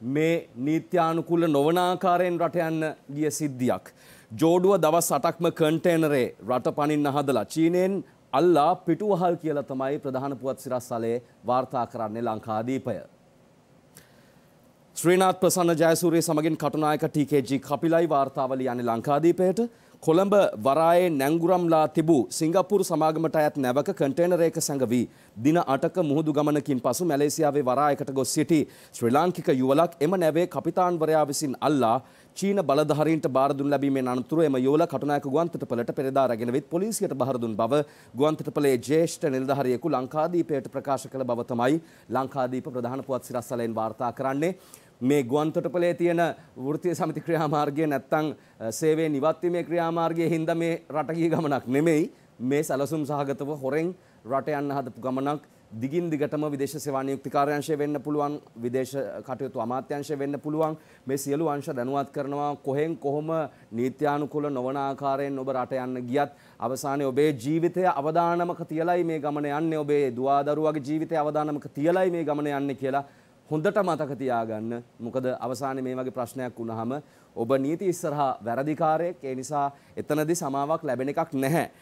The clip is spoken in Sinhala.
මේ නීත්‍යානුකූල නොවන ආකාරයෙන් රට යන්න ගිය සිද්ධියක්. ජෝඩුව දවස් 8ක්ම කන්ටේනරේ රට පනින්න හදලා චීනෙන් අල්ලා පිටුවහල් කියලා තමයි ප්‍රධාන පුවත් සිරස්සලේ වාර්තා කරන්නේ ලංකාදීපය. ශ්‍රීනාත් ප්‍රසන්න ජයසූරිය සමගින් කටුනායක TKG කපිලයි වාර්තාවලිය යන්නේ ලංකාදීපයට කොළඹ වරායේ නැංගුරම්ලා තිබූ සිංගප්පූරු සමාගමට අයත් නැවක කන්ටේනරයක සැඟවී දින 8ක මුහුදු ගමනකින් පසු මැලේසියාවේ වරායකට ගොස් සිටි ශ්‍රී ලාංකික යුවලක් එම නැවේ කපිතාන්වරයා විසින් අල්ලා චීන බලධාරීන්ට බාර දුන් ලැබීමෙන් අනතුරුව එම යුවල කටුනායක ගුවන්තොටුපළට පෙරදා රැගෙන වෙත් පොලිසියට බාර දුන් බව ගුවන්තොටුපළේ ජ්‍යෙෂ්ඨ නිලධාරියෙකු ලංකාදීපයට ප්‍රකාශ කළ බව තමයි ලංකාදීප ප්‍රධාන පුවත් සිරස්සලෙන් වාර්තා කරන්නේ මේ ගුවන්තොටපලේ තියෙන වෘතිය සමති ක්‍රියාමාර්ගය නැත්තං සේවේ නිවත්වීමේ ක්‍රියාමාර්ගය හින්ද මේ රටගී ගමනක් නෙමෙයි මේ සැලසුම් සහගතව හොරෙන් රට යන්න හදපු ගමනක් දිගින් දිගටම විදේශ සේවා නියුක්තිකාරයංශය වෙන්න පුළුවන් විදේශ කටයුතු අමාත්‍යංශය වෙන්න පුළුවන් මේ සියලු අංශ දැනුවත් කරනවා කොහෙන් කොහොම නීත්‍යානුකූල නොවන ආකාරයෙන් ඔබ රට යන්න ගියත් අවසානයේ ඔබේ ජීවිතය අවදානමක තියලයි මේ ගමන යන්නේ ඔබේ දුවාදරුවගේ ජීවිතය අවදානමක තියලයි මේ ගමන යන්නේ කියලා හොඳට මතක තියාගන්න මොකද අවසානයේ මේ වගේ ප්‍රශ්නයක් වුණාම ඔබ නීති ඉස්සරහා වැරදිකාරයෙක් ඒ නිසා එතනදී සමාවක් ලැබෙන එකක් නැහැ